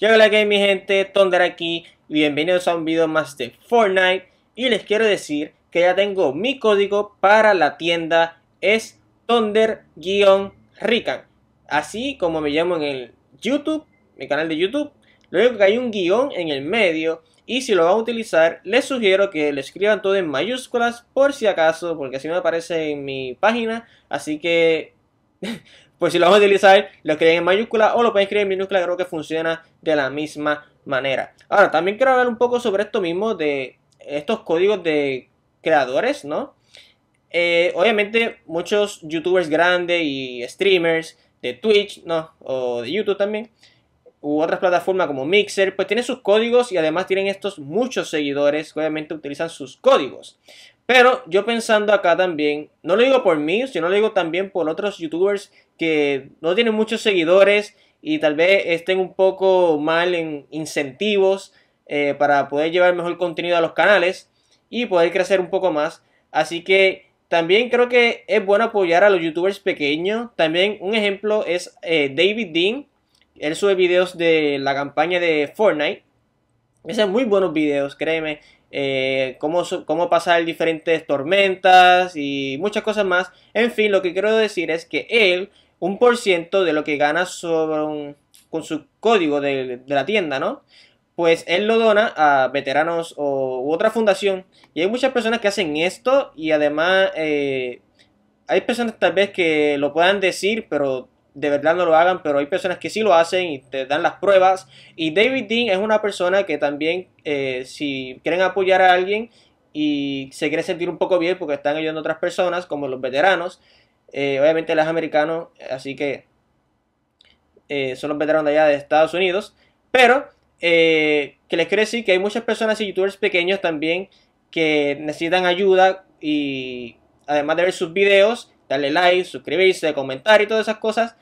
Yo la que mi gente, Thunder aquí, bienvenidos a un video más de Fortnite y les quiero decir que ya tengo mi código para la tienda, es thunder rican así como me llamo en el YouTube, mi canal de YouTube, luego que hay un guión en el medio y si lo van a utilizar les sugiero que lo escriban todo en mayúsculas por si acaso, porque así no aparece en mi página, así que Pues si lo vamos a utilizar, lo escriben en mayúscula o lo pueden escribir en minúscula, creo que funciona de la misma manera. Ahora, también quiero hablar un poco sobre esto mismo de estos códigos de creadores, ¿no? Eh, obviamente muchos youtubers grandes y streamers de Twitch, ¿no? O de YouTube también, u otras plataformas como Mixer, pues tienen sus códigos y además tienen estos muchos seguidores que obviamente utilizan sus códigos. Pero yo pensando acá también, no lo digo por mí, sino lo digo también por otros youtubers que no tienen muchos seguidores y tal vez estén un poco mal en incentivos eh, para poder llevar mejor contenido a los canales y poder crecer un poco más. Así que también creo que es bueno apoyar a los youtubers pequeños. También un ejemplo es eh, David Dean. Él sube videos de la campaña de Fortnite. Hacen muy buenos videos, créeme. Eh, cómo, pasar diferentes tormentas y muchas cosas más. En fin, lo que quiero decir es que él, un por ciento de lo que gana con su código de, la tienda, ¿no? Pues él lo dona a veteranos o, u otra fundación. Y hay muchas personas que hacen esto y además eh, hay personas tal vez que lo puedan decir, pero de verdad no lo hagan, pero hay personas que sí lo hacen y te dan las pruebas. Y David Dean es una persona que también, eh, si quieren apoyar a alguien y se quiere sentir un poco bien porque están ayudando a otras personas, como los veteranos, eh, obviamente él es americano, así que eh, son los veteranos de allá de Estados Unidos, pero que les quiero decir que hay muchas personas y youtubers pequeños también que necesitan ayuda y además de ver sus videos, darle like, suscribirse, comentar y todas esas cosas.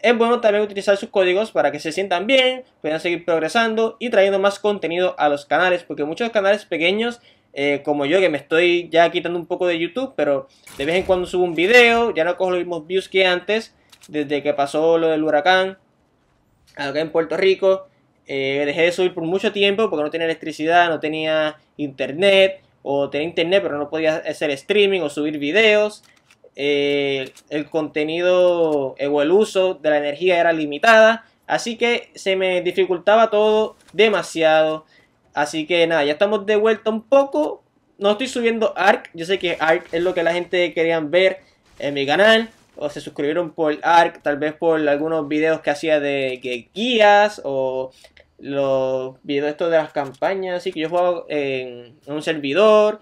Es bueno también utilizar sus códigos para que se sientan bien, puedan seguir progresando y trayendo más contenido a los canales, porque muchos canales pequeños, eh, como yo que me estoy ya quitando un poco de YouTube, pero de vez en cuando subo un video, ya no cojo los mismos views que antes, desde que pasó lo del huracán, acá en Puerto Rico, eh, dejé de subir por mucho tiempo porque no tenía electricidad, no tenía internet, o tenía internet pero no podía hacer streaming o subir videos, eh, el contenido o el uso de la energía era limitada, así que se me dificultaba todo demasiado. Así que nada, ya estamos de vuelta un poco. No estoy subiendo ARC, yo sé que ARC es lo que la gente quería ver en mi canal. O se suscribieron por ARC, tal vez por algunos videos que hacía de guías o los videos estos de las campañas. Así que yo juego en un servidor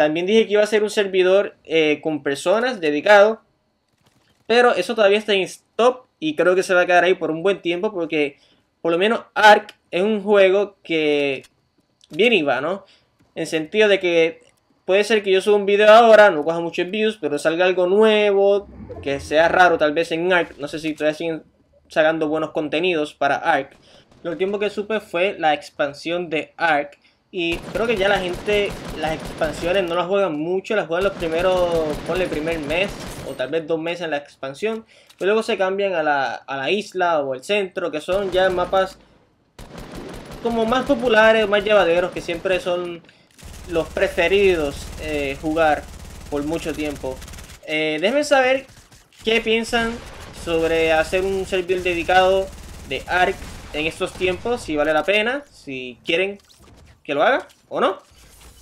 también dije que iba a ser un servidor eh, con personas dedicado. Pero eso todavía está en stop y creo que se va a quedar ahí por un buen tiempo porque por lo menos Ark es un juego que bien iba, ¿no? En sentido de que puede ser que yo suba un video ahora, no coja muchos views, pero salga algo nuevo, que sea raro tal vez en Ark. No sé si todavía siguen sacando buenos contenidos para Ark. Lo último que supe fue la expansión de Ark, y creo que ya la gente, las expansiones no las juegan mucho, las juegan los primeros, el primer mes o tal vez dos meses en la expansión, pero luego se cambian a la, a la isla o el centro, que son ya mapas como más populares, más llevaderos, que siempre son los preferidos eh, jugar por mucho tiempo. Eh, déjenme saber qué piensan sobre hacer un servidor dedicado de Ark en estos tiempos, si vale la pena, si quieren que lo haga o no.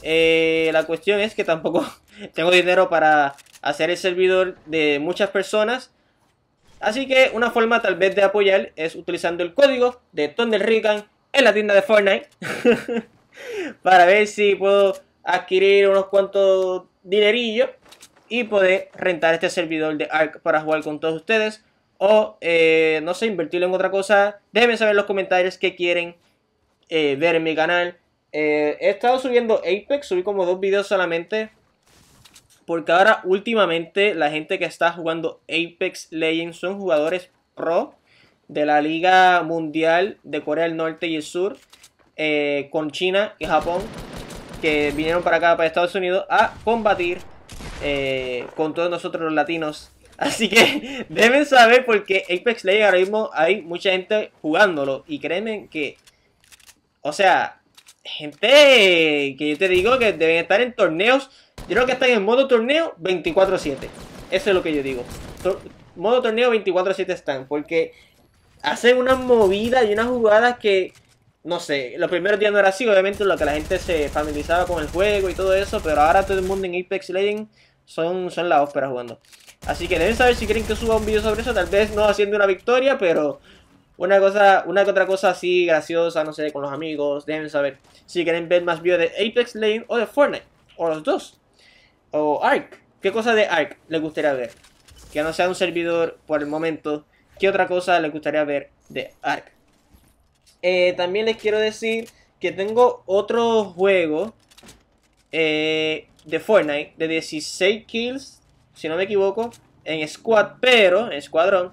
Eh, la cuestión es que tampoco tengo dinero para hacer el servidor de muchas personas. Así que una forma tal vez de apoyar es utilizando el código de Thunder en la tienda de Fortnite. para ver si puedo adquirir unos cuantos dinerillos y poder rentar este servidor de Ark para jugar con todos ustedes. O, eh, no sé, invertirlo en otra cosa. Déjenme saber en los comentarios que quieren eh, ver en mi canal eh, he estado subiendo Apex, subí como dos videos solamente. Porque ahora últimamente la gente que está jugando Apex Legends son jugadores pro de la Liga Mundial de Corea del Norte y el Sur. Eh, con China y Japón. Que vinieron para acá, para Estados Unidos, a combatir eh, con todos nosotros los latinos. Así que deben saber porque Apex Legends ahora mismo hay mucha gente jugándolo. Y créeme que... O sea, gente que yo te digo que deben estar en torneos. Yo creo que están en modo torneo 24-7. Eso es lo que yo digo. modo torneo 24-7 están. Porque hacen unas movidas y unas jugadas que. No sé, los primeros días no era así, obviamente lo que la gente se familiarizaba con el juego y todo eso, pero ahora todo el mundo en Apex Legends son, son la ópera jugando. Así que deben saber si quieren que suba un video sobre eso, tal vez no haciendo una victoria, pero una cosa, una que otra cosa así graciosa, no sé, con los amigos, déjenme saber. Si quieren ver más vídeos de Apex Lane o de Fortnite, o los dos. O Ark. ¿Qué cosa de Ark les gustaría ver? Que no sea un servidor por el momento. ¿Qué otra cosa les gustaría ver de Ark? Eh, también les quiero decir que tengo otro juego eh, de Fortnite de 16 kills, si no me equivoco, en squad, pero en escuadrón,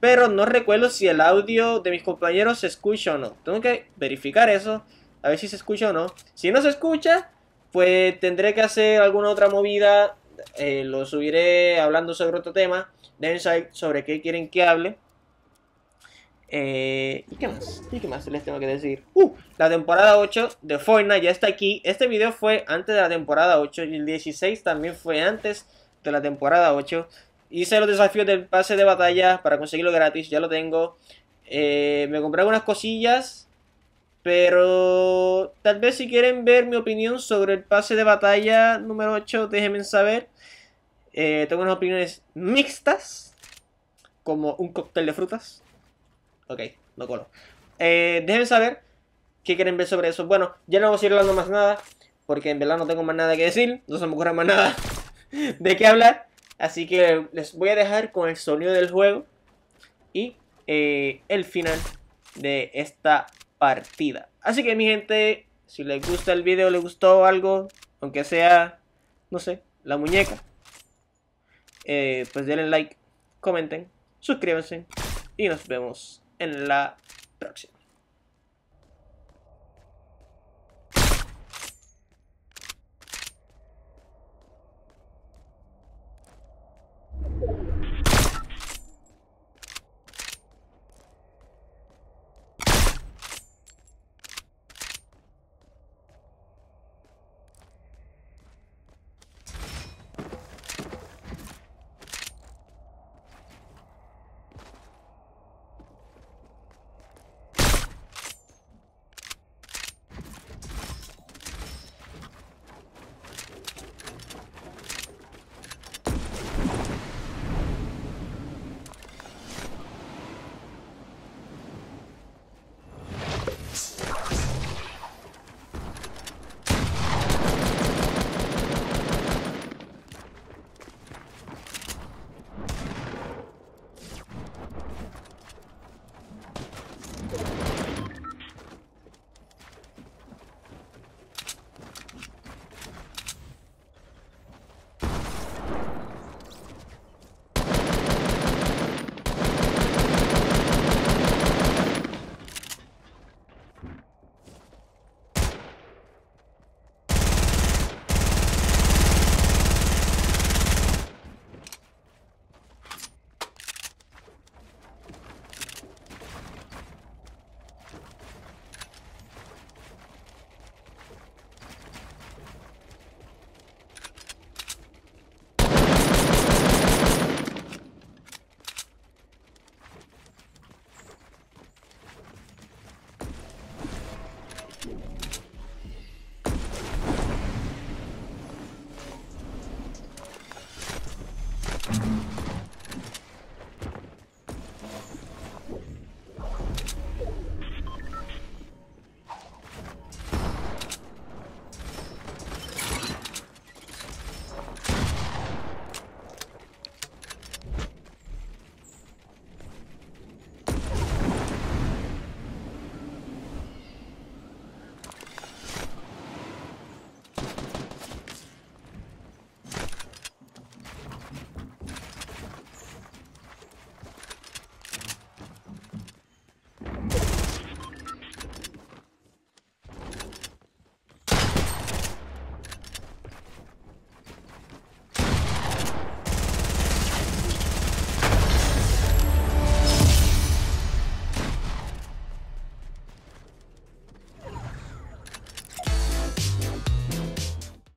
pero no recuerdo si el audio de mis compañeros se escucha o no. Tengo que verificar eso, a ver si se escucha o no. Si no se escucha, pues tendré que hacer alguna otra movida. Eh, lo subiré hablando sobre otro tema. De sobre qué quieren que hable. Eh, ¿Y qué más? ¿Y qué más les tengo que decir? Uh, la temporada 8 de Fortnite ya está aquí. Este video fue antes de la temporada 8 y el 16 también fue antes de la temporada 8. Hice los desafíos del pase de batalla para conseguirlo gratis, ya lo tengo. Eh, me compré algunas cosillas, pero tal vez si quieren ver mi opinión sobre el pase de batalla número 8, déjenme saber. Eh, tengo unas opiniones mixtas, como un cóctel de frutas. Ok, no colo. Eh, déjenme saber qué quieren ver sobre eso. Bueno, ya no vamos a ir hablando más nada, porque en verdad no tengo más nada que decir, no se me ocurre más nada de qué hablar. Así que les voy a dejar con el sonido del juego y eh, el final de esta partida. Así que mi gente, si les gusta el video, les gustó algo, aunque sea, no sé, la muñeca, eh, pues denle like, comenten, suscríbanse y nos vemos en la próxima.